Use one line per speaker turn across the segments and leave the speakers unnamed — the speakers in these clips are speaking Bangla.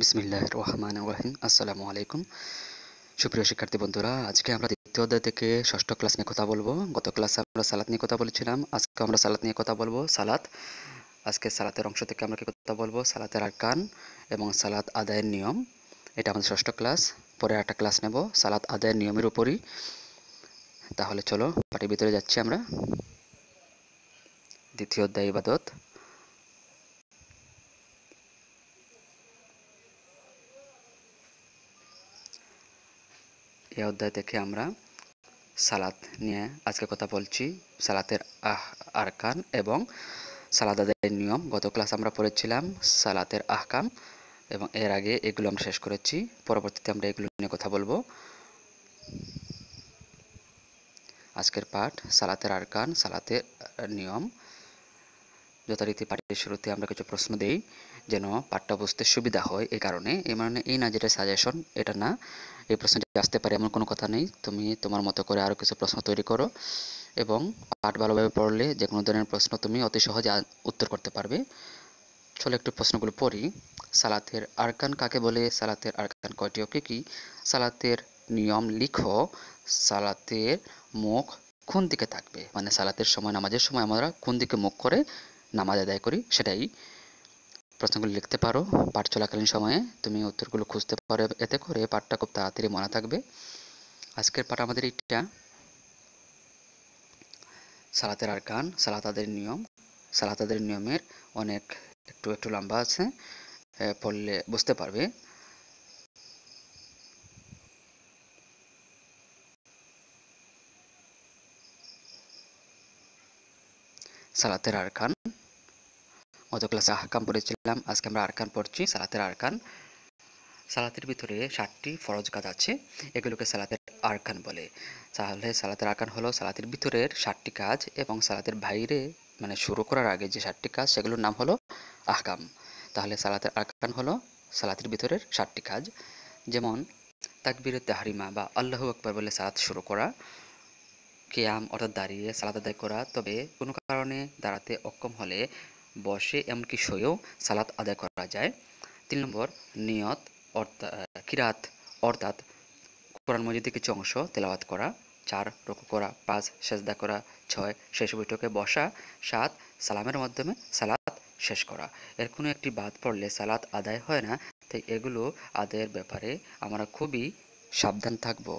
বিসমিল্লাহ রহমান রাহিম আসসালামু আলাইকুম সুপ্রিয় শিক্ষার্থী বন্ধুরা আজকে আমরা দ্বিতীয় অধ্যায় থেকে ষষ্ঠ ক্লাস নিয়ে কথা বলবো গত ক্লাসে আমরা সালাত নিয়ে কথা বলেছিলাম আজকে আমরা সালাত নিয়ে কথা বলবো সালাত আজকে সালাতের অংশ থেকে আমরা কি কথা বলবো সালাতের আরকান এবং সালাত আদায়ের নিয়ম এটা আমাদের ষষ্ঠ ক্লাস পরে একটা ক্লাস নেব সালাত আদায়ের নিয়মের উপরই তাহলে চলো পাটির ভিতরে যাচ্ছি আমরা দ্বিতীয় অধ্যায় ইবাদত এই অধ্যায় থেকে আমরা সালাত নিয়ে আজকে কথা বলছি সালাতের আহ আরকান এবং সালাদ আদায়ের নিয়ম গত ক্লাস আমরা পড়েছিলাম সালাতের আহকাম এবং এর আগে এগুলো আমরা শেষ করেছি পরবর্তীতে আমরা এগুলো নিয়ে কথা বলবো আজকের পাঠ সালাতের আরকান সালাতের নিয়ম যথারীতি পাঠের শুরুতে আমরা কিছু প্রশ্ন দিই যেন পাঠটা বুঝতে সুবিধা হয় এই কারণে এই মানে এই না যেটা সাজেশন এটা না এই প্রশ্নটি আসতে পারে এমন কোনো কথা নেই তুমি তোমার মতো করে আরও কিছু প্রশ্ন তৈরি করো এবং পাঠ ভালোভাবে পড়লে যে কোনো ধরনের প্রশ্ন তুমি অতি সহজে উত্তর করতে পারবে চলো একটু প্রশ্নগুলো পড়ি সালাতের আরকান কাকে বলে সালাতের আরকান কয়টি ওকে কী কী সালাতের নিয়ম লিখো সালাতের মুখ কোন দিকে থাকবে মানে সালাতের সময় নামাজের সময় আমরা কোন দিকে মুখ করে নামাজ আদায় করি সেটাই প্রশ্নগুলো লিখতে পারো পাঠ চলাকালীন সময়ে তুমি উত্তরগুলো খুঁজতে পারো এতে করে পাঠটা খুব তাড়াতাড়ি মনে থাকবে আজকের পাঠ আমাদের এইটা সালাতের আর গান সালাতাদের নিয়ম সালাতাদের নিয়মের অনেক একটু একটু লম্বা আছে পড়লে বুঝতে পারবে সালাতের আর খান গত ক্লাসে আহকাম পড়েছিলাম আজকে আমরা আরকান পড়ছি সালাতের আরকান সালাতের ভিতরে ষাটটি ফরজ কাজ আছে এগুলোকে সালাতের আরকান বলে তাহলে সালাতের আরকান হলো সালাতের ভিতরের ষাটটি কাজ এবং সালাতের বাইরে মানে শুরু করার আগে যে ষাটটি কাজ সেগুলোর নাম হলো আহকাম তাহলে সালাতের আরকান হলো সালাতের ভিতরের ষাটটি কাজ যেমন তাকবির তাহারিমা বা আল্লাহ আকবর বলে সালাত শুরু করা কেয়াম অর্থাৎ দাঁড়িয়ে সালাদ আদায় করা তবে কোনো কারণে দাঁড়াতে অক্ষম হলে বসে এমনকি শোয়েও সালাত আদায় করা যায় তিন নম্বর নিয়ত অর্থাৎ কিরাত অর্থাৎ কোরআন মজিদের কিছু অংশ তেলাওয়াত করা চার রকু করা পাঁচ সেজদা করা ছয় শেষ বৈঠকে বসা সাত সালামের মাধ্যমে সালাত শেষ করা এর কোনো একটি বাদ পড়লে সালাত আদায় হয় না তাই এগুলো আদায়ের ব্যাপারে আমরা খুবই সাবধান থাকবো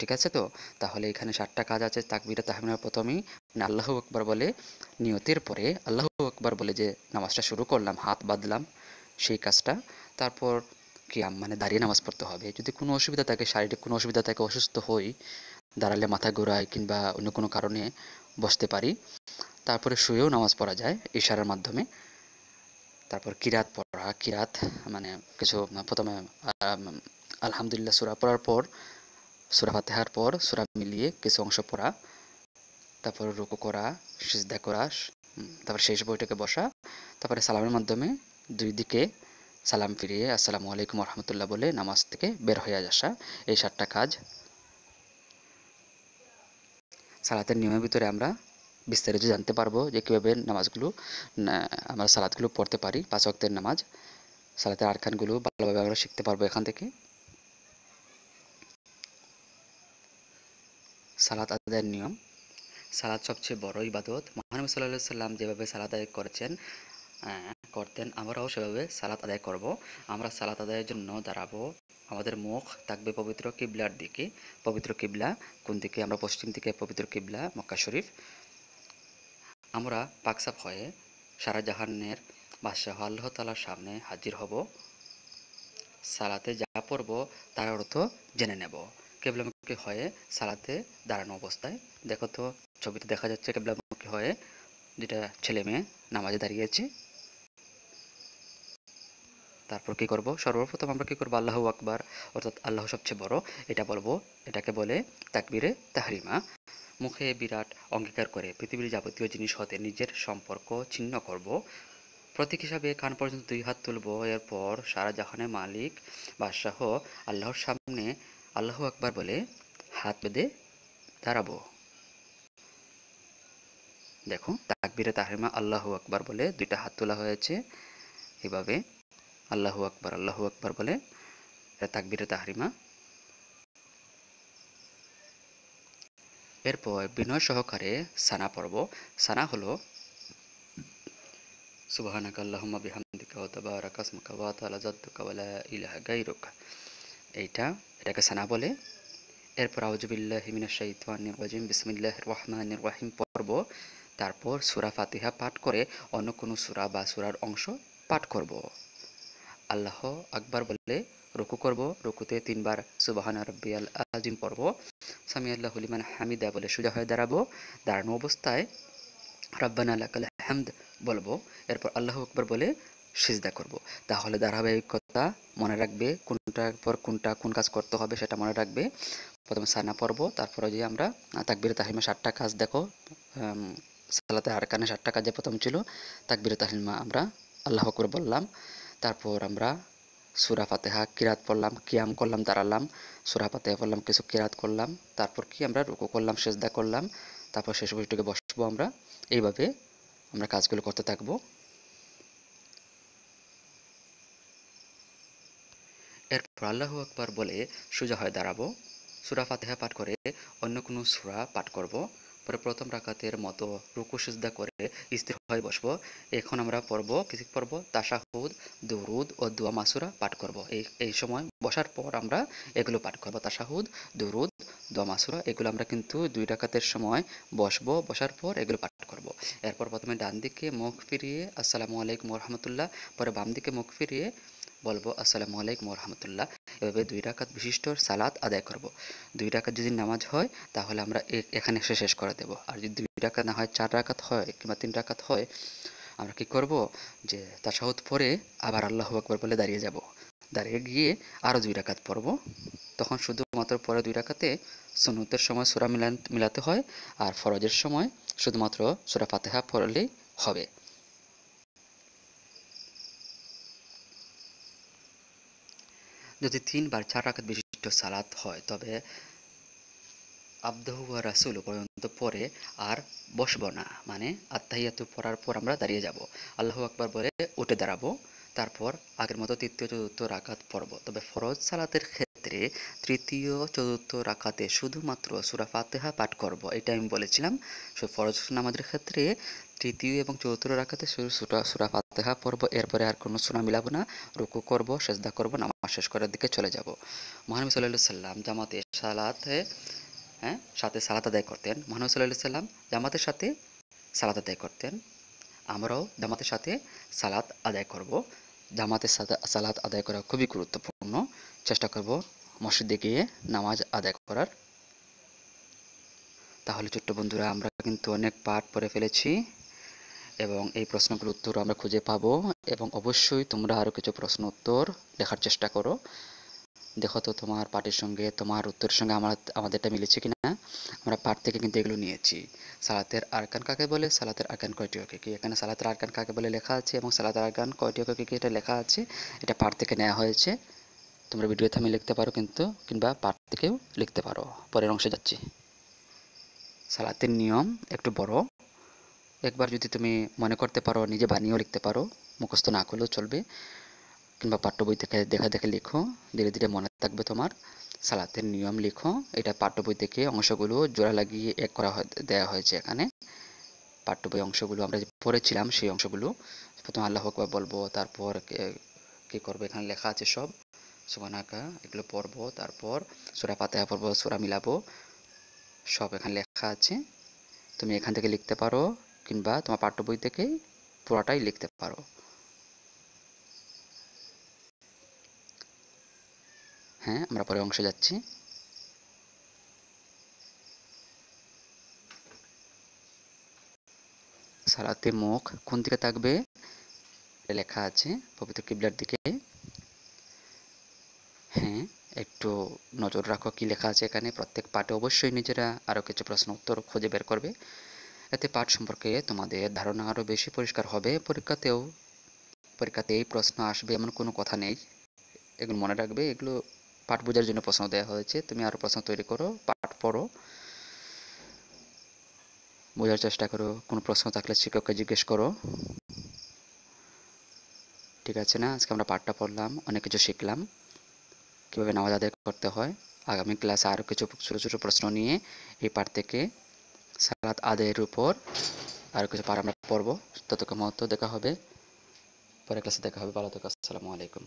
ঠিক আছে তো তাহলে এখানে সাতটা কাজ আছে তাকবিরা তাহমিনা প্রথমেই মানে আল্লাহ আকবর বলে নিয়তের পরে আল্লাহ আকবর বলে যে নামাজটা শুরু করলাম হাত বাঁধলাম সেই কাজটা তারপর কি মানে দাঁড়িয়ে নামাজ পড়তে হবে যদি কোনো অসুবিধা থাকে শারীরিক কোনো অসুবিধা থাকে অসুস্থ হই দাঁড়ালে মাথা ঘোরায় কিংবা অন্য কোনো কারণে বসতে পারি তারপরে শুয়েও নামাজ পড়া যায় ইশারার মাধ্যমে তারপর কিরাত পড়া কিরাত মানে কিছু প্রথমে আলহামদুলিল্লাহ সুরা পড়ার পর সুরা ফাতেহার পর সুরা মিলিয়ে কিছু অংশ পড়া তারপর রুকু করা সিজদা করা তারপর শেষ বইটাকে বসা তারপরে সালামের মাধ্যমে দুই দিকে সালাম ফিরিয়ে আসসালামু আলাইকুম রহমতুল্লাহ বলে নামাজ থেকে বের হয়ে আসা এই সাতটা কাজ সালাতের নিয়মের ভিতরে আমরা বিস্তারিত জানতে পারবো যে কীভাবে নামাজগুলো আমরা সালাদগুলো পড়তে পারি পাঁচ ওয়াক্তের নামাজ সালাতের আরখানগুলো ভালোভাবে আমরা শিখতে পারবো এখান থেকে সালাত আদায়ের নিয়ম সালাদ সবচেয়ে বড় ইবাদত মহানবী সাল্লা সাল্লাম যেভাবে সালাদ আদায় করেছেন করতেন আমরাও সেভাবে সালাত আদায় করব আমরা সালাত আদায়ের জন্য দাঁড়াবো আমাদের মুখ থাকবে পবিত্র কিবলার দিকে পবিত্র কিবলা কোন দিকে আমরা পশ্চিম দিকে পবিত্র কিবলা মক্কা শরীফ আমরা পাকসাপ হয়ে সারা জাহানের বাদশাহ আল্লাহ তালার সামনে হাজির হব সালাতে যা পড়ব তার অর্থ জেনে নেব কেবল মুখী হয়ে সালাতে দাঁড়ানো অবস্থায় দেখো তো ছবিতে দেখা যাচ্ছে কেবলামুখী হয়ে যেটা ছেলে মেয়ে নামাজে দাঁড়িয়েছে তারপর কি করব সর্বপ্রথম আমরা কি করবো আল্লাহ আকবার অর্থাৎ আল্লাহ সবচেয়ে বড় এটা বলবো এটাকে বলে তাকবিরে তাহরিমা মুখে বিরাট অঙ্গীকার করে পৃথিবীর যাবতীয় জিনিস হতে নিজের সম্পর্ক ছিন্ন করব প্রতীক হিসাবে কান পর্যন্ত দুই হাত তুলব এরপর সারা জাহানের মালিক বাদশাহ আল্লাহর সামনে আল্লাহ আকবার বলে হাত বেঁধে দাঁড়াবো দেখো তাকবিরে তাহরিমা আল্লাহ আকবার বলে দুইটা হাত তোলা হয়েছে এভাবে আল্লাহ আকবার আল্লাহ আকবার বলে তাকবিরে তাহরিমা এরপর বিনয় সহকারে সানা পর্ব সানা হলো সুবাহানাক আল্লাহমা বিহামদিকা ওয়া তাবারাকাসমুকা ওয়া তাআলা জাদ্দুকা ওয়া লা ইলাহা গায়রুকা এইটা এটাকে সানা বলে এরপর আউজুবিল্লাহ হিমিনাশাহিম বিসমিল্লাহ রহমান রহিম পর্ব তারপর সুরা ফাতিহা পাঠ করে অন্য কোনো সুরা বা সুরার অংশ পাঠ করব। আল্লাহ আকবার বলে রুকু করব রুকুতে তিনবার সুবাহান রব্বি আল আজিম পর্ব সামি আল্লাহ হলিমান হামিদা বলে সুজা হয়ে দাঁড়াবো দাঁড়ানো অবস্থায় রব্বান আল্লাহ হামদ বলবো এরপর আল্লাহ আকবর বলে সিজদা করব তাহলে দাঁড়াবে কথা মনে রাখবে কোনটার পর কোনটা কোন কাজ করতে হবে সেটা মনে রাখবে প্রথমে সানা পড়বো তারপরে যে আমরা তাকবির তাহিমা সাতটা কাজ দেখো সালাতে কানে সাতটা কাজ যে প্রথম ছিল তাকবির তাহিমা আমরা আল্লাহ করে বললাম তারপর আমরা সুরা ফাতেহা কিরাত পড়লাম কিয়াম করলাম দাঁড়ালাম সুরা ফাতেহা পড়লাম কিছু কিরাত করলাম তারপর কি আমরা রুকু করলাম সেজদা করলাম তারপর শেষ বৈঠকে বসবো আমরা এইভাবে আমরা কাজগুলো করতে থাকবো আল্লাহ আকবর বলে সোজা হয়ে দাঁড়াবো সুরা ফাতেহা পাঠ করে অন্য কোনো সুরা পাঠ করব পরে প্রথম রাকাতের মতো রুকু সুজদা করে স্থির হয়ে বসবো এখন আমরা পড়ব কিছু পড়ব তাশাহুদ দুরুদ ও দুয়া মাসুরা পাঠ করব এই এই সময় বসার পর আমরা এগুলো পাঠ করব তাশাহুদ দুরুদ দুয়া মাসুরা এগুলো আমরা কিন্তু দুই রাকাতের সময় বসবো বসার পর এগুলো পাঠ করব এরপর প্রথমে ডান দিকে মুখ ফিরিয়ে আসসালামু আলাইকুম রহমতুল্লাহ পরে বাম দিকে মুখ ফিরিয়ে বলবো আসসালামু আলাইকুম রহমতুল্লাহ এভাবে দুই রাখাত বিশিষ্ট সালাত আদায় করব। দুই রাখাত যদি নামাজ হয় তাহলে আমরা এখানে এসে শেষ করে দেব আর যদি দুই রাকাত না হয় চার রাখাত হয় কিংবা তিন রাখাত হয় আমরা কি করব যে তাসাহুদ পরে আবার আল্লাহ আকবর বলে দাঁড়িয়ে যাব দাঁড়িয়ে গিয়ে আরও দুই রাখাত পরব তখন শুধুমাত্র পরে দুই রাখাতে সুনুতের সময় সুরা মিলান মিলাতে হয় আর ফরজের সময় শুধুমাত্র সুরা ফাতেহা পড়লেই হবে যদি তিনবার চার রাখাত বিশিষ্ট সালাত হয় তবে আব্দাহুয়া রাসুল পর্যন্ত পরে আর বসব না মানে আত্মাহিয়াতু পড়ার পর আমরা দাঁড়িয়ে যাব আল্লাহ আকবার বলে উঠে দাঁড়াবো তারপর আগের মতো তৃতীয় চতুর্থ রাখাত পড়ব তবে ফরজ সালাতের ক্ষেত্রে তৃতীয় চতুর্থ রাখাতে শুধুমাত্র সুরা ফাতেহা পাঠ করব এটা আমি বলেছিলাম সো ফরজ নামাজের ক্ষেত্রে তৃতীয় এবং চতুর্থ রাখাতে শুধু সুরা সুরা ফাতেহা পড়ব এরপরে আর কোনো সুরা মিলাবো না রুকু করব সেজদা করব নামাজ শেষ করার দিকে চলে যাব মহানবী সাল্লাহ সাল্লাম জামাতে সালাতে হ্যাঁ সাথে সালাত আদায় করতেন মহানবী সাল্লাহ সাল্লাম জামাতের সাথে সালাত আদায় করতেন আমরাও জামাতের সাথে সালাত আদায় করব জামাতের সাথে সালাত আদায় করা খুবই গুরুত্বপূর্ণ চেষ্টা করব মসজিদে গিয়ে নামাজ আদায় করার তাহলে ছোট্ট বন্ধুরা আমরা কিন্তু অনেক পাঠ পড়ে ফেলেছি এবং এই প্রশ্নগুলোর উত্তর আমরা খুঁজে পাব এবং অবশ্যই তোমরা আরও কিছু প্রশ্ন উত্তর লেখার চেষ্টা করো দেখো তো তোমার পাঠের সঙ্গে তোমার উত্তরের সঙ্গে আমার আমাদেরটা মিলেছে কি না আমরা পাঠ থেকে কিন্তু এগুলো নিয়েছি সালাতের আরকান কাকে বলে সালাতের আরকান কয়টি ওকে কি এখানে সালাতের আরকান কাকে বলে লেখা আছে এবং সালাতের আরকান কয়টি ওকে কি এটা লেখা আছে এটা পাঠ থেকে নেওয়া হয়েছে তোমরা ভিডিও থামিয়ে লিখতে পারো কিন্তু কিংবা পাঠ থেকেও লিখতে পারো পরের অংশে যাচ্ছি সালাতের নিয়ম একটু বড় একবার যদি তুমি মনে করতে পারো নিজে বানিয়েও লিখতে পারো মুখস্থ না করলেও চলবে কিংবা পাঠ্য বই থেকে দেখা দেখে লিখো ধীরে ধীরে মনে থাকবে তোমার সালাতের নিয়ম লিখো এটা পাঠ্য বই থেকে অংশগুলো জোড়া লাগিয়ে এক করা দেওয়া হয়েছে এখানে পাঠ্য বই অংশগুলো আমরা পড়েছিলাম সেই অংশগুলো প্রথম আল্লাহ বলবো তারপর কী করবো এখানে লেখা আছে সব সুবান আঁকা এগুলো পড়বো তারপর সুরা পাতে পড়বো সুরা মিলাবো সব এখানে লেখা আছে তুমি এখান থেকে লিখতে পারো কিংবা তোমার পাঠ্য বই থেকে পুরাটাই লিখতে পারো হ্যাঁ আমরা পরে অংশে যাচ্ছি সালাতে মুখ কোন দিকে থাকবে লেখা আছে পবিত্র কিবলার দিকে হ্যাঁ একটু নজর রাখো কি লেখা আছে এখানে প্রত্যেক পাঠে অবশ্যই নিজেরা আরও কিছু প্রশ্ন উত্তর খুঁজে বের করবে এতে পাঠ সম্পর্কে তোমাদের ধারণা আরও বেশি পরিষ্কার হবে পরীক্ষাতেও পরীক্ষাতে এই প্রশ্ন আসবে এমন কোনো কথা নেই এগুলো মনে রাখবে এগুলো পাঠ বোঝার জন্য প্রশ্ন দেওয়া হয়েছে তুমি আরও প্রশ্ন তৈরি করো পাঠ পড়ো বোঝার চেষ্টা করো কোনো প্রশ্ন থাকলে শিক্ষককে জিজ্ঞেস করো ঠিক আছে না আজকে আমরা পাঠটা পড়লাম অনেক কিছু শিখলাম কীভাবে নামাজ আদায় করতে হয় আগামী ক্লাসে আরও কিছু ছোটো ছোটো প্রশ্ন নিয়ে এই পার থেকে সালাত আদায়ের উপর আরও কিছু পার আমরা পড়ব ততক্ষণ মতো দেখা হবে পরে ক্লাসে দেখা হবে ভালো থেকো আসসালামু আলাইকুম